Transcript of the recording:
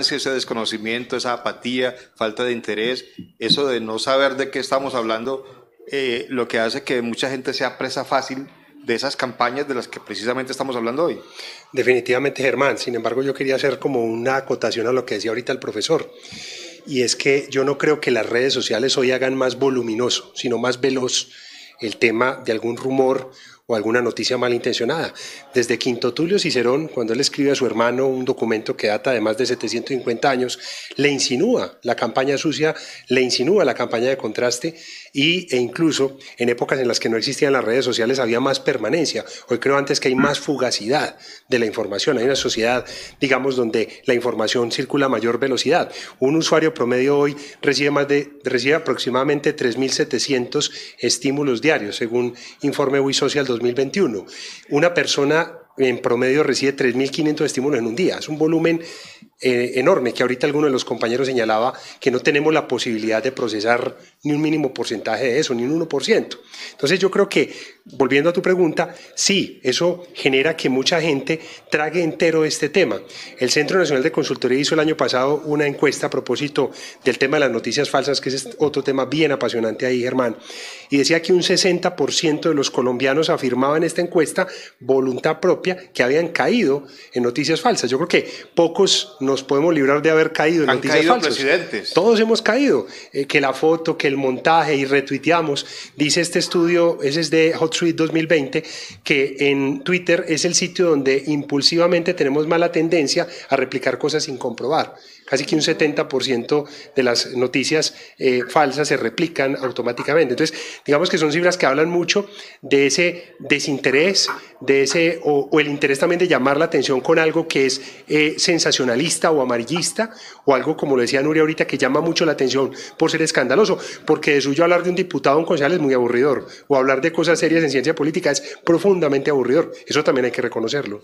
ese desconocimiento, esa apatía, falta de interés, eso de no saber de qué estamos hablando, eh, lo que hace que mucha gente sea presa fácil de esas campañas de las que precisamente estamos hablando hoy. Definitivamente, Germán. Sin embargo, yo quería hacer como una acotación a lo que decía ahorita el profesor. Y es que yo no creo que las redes sociales hoy hagan más voluminoso, sino más veloz el tema de algún rumor o alguna noticia malintencionada. Desde Quinto Tulio Cicerón, cuando él escribe a su hermano un documento que data de más de 750 años, le insinúa la campaña sucia, le insinúa la campaña de contraste y, e incluso en épocas en las que no existían las redes sociales había más permanencia. Hoy creo antes que hay más fugacidad de la información. Hay una sociedad, digamos, donde la información circula a mayor velocidad. Un usuario promedio hoy recibe, más de, recibe aproximadamente 3.700 estímulos diarios, según informe Wisocial 2021. Una persona en promedio recibe 3.500 estímulos en un día. Es un volumen eh, enorme, que ahorita alguno de los compañeros señalaba que no tenemos la posibilidad de procesar ni un mínimo porcentaje de eso, ni un 1%. Entonces yo creo que, volviendo a tu pregunta, sí, eso genera que mucha gente trague entero este tema. El Centro Nacional de Consultoría hizo el año pasado una encuesta a propósito del tema de las noticias falsas, que es otro tema bien apasionante ahí, Germán, y decía que un 60% de los colombianos afirmaban en esta encuesta voluntad propia que habían caído en noticias falsas. Yo creo que pocos no nos podemos librar de haber caído en noticias falsas, Todos hemos caído. Eh, que la foto, que el montaje y retuiteamos. Dice este estudio, ese es de HotSuite 2020, que en Twitter es el sitio donde impulsivamente tenemos mala tendencia a replicar cosas sin comprobar. Casi que un 70% de las noticias eh, falsas se replican automáticamente. Entonces, digamos que son cifras que hablan mucho de ese desinterés, de ese, o, el interés también de llamar la atención con algo que es eh, sensacionalista o amarillista o algo como lo decía Nuria ahorita que llama mucho la atención por ser escandaloso, porque de suyo hablar de un diputado o un concejal es muy aburridor o hablar de cosas serias en ciencia política es profundamente aburridor. Eso también hay que reconocerlo.